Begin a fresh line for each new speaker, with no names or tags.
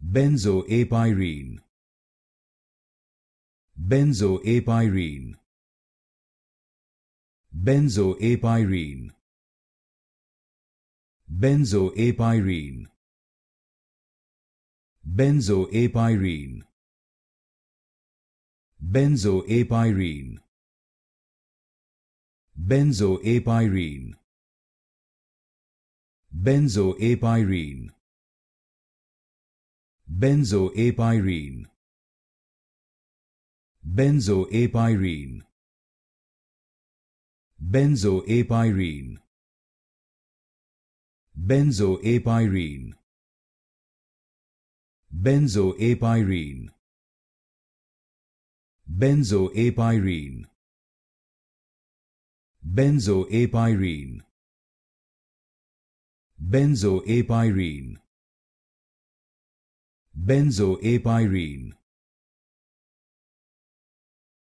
benzoapyrene benzoapyrene benzoapyrene benzoapyrene benzoapyrene benzoapyrene benzoapyrene benzoapyrene benzoapyrene benzoapyrene benzoapyrene benzoapyrene benzoapyrene benzoapyrene benzoapyrene benzoapyrene benzoapyrene